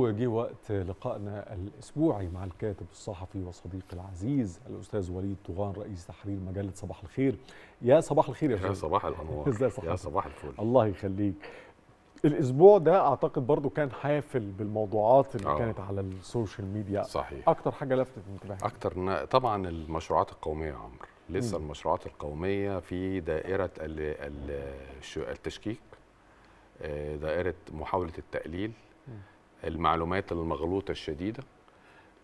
وجه وقت لقائنا الاسبوعي مع الكاتب الصحفي وصديقي العزيز الاستاذ وليد طغان رئيس تحرير مجله صباح الخير يا صباح الخير يا, يا صباح الانوار ازاي صباح يا صباح الفل الله يخليك الاسبوع ده اعتقد برضو كان حافل بالموضوعات اللي أوه. كانت على السوشيال ميديا صحيح اكتر حاجه لفتت انتباهي اكتر طبعا المشروعات القوميه يا عمرو لسه م. المشروعات القوميه في دائره التشكيك آه، دائره محاوله التقليل م. المعلومات المغلوطه الشديده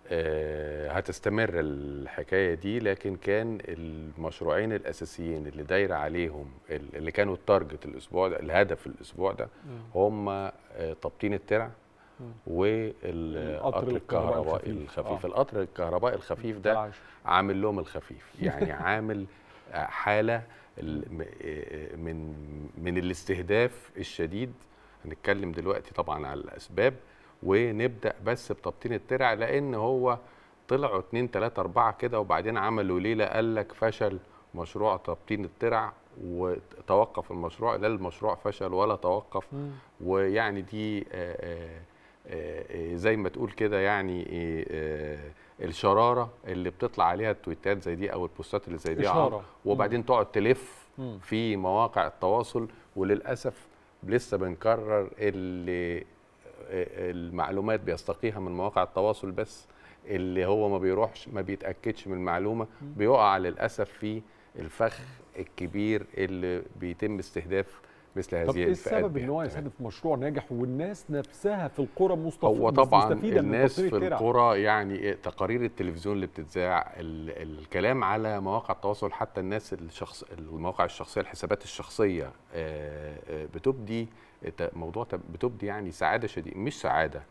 آه، هتستمر الحكايه دي لكن كان المشروعين الاساسيين اللي دايره عليهم اللي كانوا التارجت الاسبوع ده الهدف الاسبوع ده هم آه، تبطين الترع والقطر الكهربائي الخفيف آه. القطر الكهربائي الخفيف ده عامل لهم الخفيف يعني عامل حاله من من الاستهداف الشديد هنتكلم دلوقتي طبعا على الاسباب ونبدا بس بتبطين الترع لان هو طلعوا 2 3 4 كده وبعدين عملوا ليله قال لك فشل مشروع تبطين الترع وتوقف المشروع لا المشروع فشل ولا توقف م. ويعني دي آآ آه، آآ آه، آه، زي ما تقول كده يعني الشراره اللي بتطلع عليها التويتات زي دي او البوستات اللي زي دي إشارة. وبعدين تقعد تلف في مواقع التواصل وللاسف لسه بنكرر اللي المعلومات بيستقيها من مواقع التواصل بس اللي هو ما بيروحش ما بيتاكدش من المعلومه بيقع للاسف في الفخ الكبير اللي بيتم استهداف مثل هذه طب ايه السبب ان هو يعني. يستهدف مشروع ناجح والناس نفسها في القرى مستفيده هو طبعا الناس في القرى يعني إيه، تقارير التلفزيون اللي بتتذاع الكلام على مواقع التواصل حتى الناس الشخص المواقع الشخصيه الحسابات الشخصيه آه، آه، بتبدي موضوع بتبدي يعني سعاده شديده مش سعاده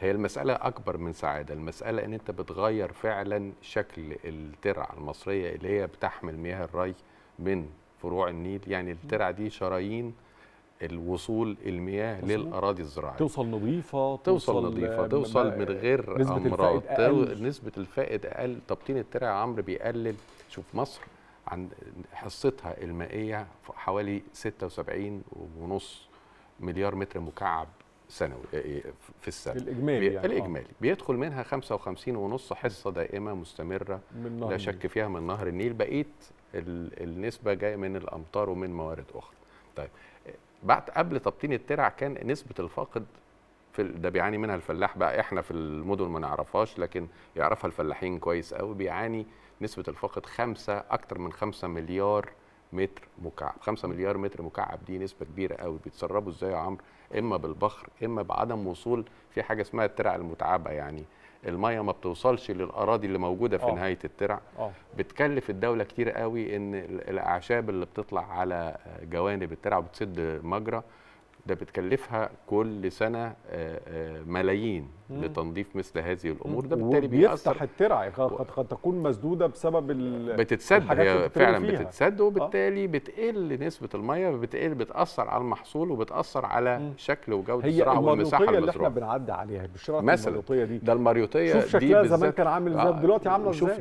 هي المسألة أكبر من سعادة المسألة أن أنت بتغير فعلا شكل الترع المصرية اللي هي بتحمل مياه الري من فروع النيل يعني الترع دي شرايين الوصول المياه للاراضي الزراعيه توصل نظيفه توصل, توصل نظيفه توصل من غير نسبة امراض الفائد نسبه امراض نسبه الفايد اقل تبطين الترع يا عمرو بيقلل شوف مصر عند حصتها المائيه حوالي 76 ونص مليار متر مكعب سنوي إيه، إيه، في السنه الاجمالي يعني آه. الاجمالي آه. بيدخل منها 55 ونص حصه دائمه مستمره من لا شك فيها من نهر النيل بقيت النسبه جايه من الامطار ومن موارد اخرى طيب بعد قبل تبطين الترع كان نسبه الفاقد في ده بيعاني منها الفلاح بقى احنا في المدن ما نعرفهاش لكن يعرفها الفلاحين كويس قوي بيعاني نسبه الفاقد خمسة اكتر من 5 مليار متر مكعب 5 مليار متر مكعب دي نسبه كبيره قوي بيتسربوا ازاي يا عمرو اما بالبخر اما بعدم وصول في حاجه اسمها الترع المتعبه يعني الميه ما بتوصلش للاراضي اللي موجوده في أوه. نهايه الترع أوه. بتكلف الدوله كتير قوي ان الاعشاب اللي بتطلع على جوانب الترع وبتسد مجرى ده بتكلفها كل سنه آه، آه، ملايين لتنظيف مثل هذه الامور ده بالتالي بيفتح الترع قد قد تكون مسدوده بسبب بتتسد هي فعلا فيها. بتتسد آه. وبالتالي بتقل نسبه الميه بتقل بتاثر على المحصول وبتاثر على مم. شكل وجوده الزراعه والمساحه المزروعه اللي احنا بنعدي عليها بالشرعه المريوطيه دي ده المريوطيه دي شوف شكلها زمان كان عامل ازاي دلوقتي عامله ازاي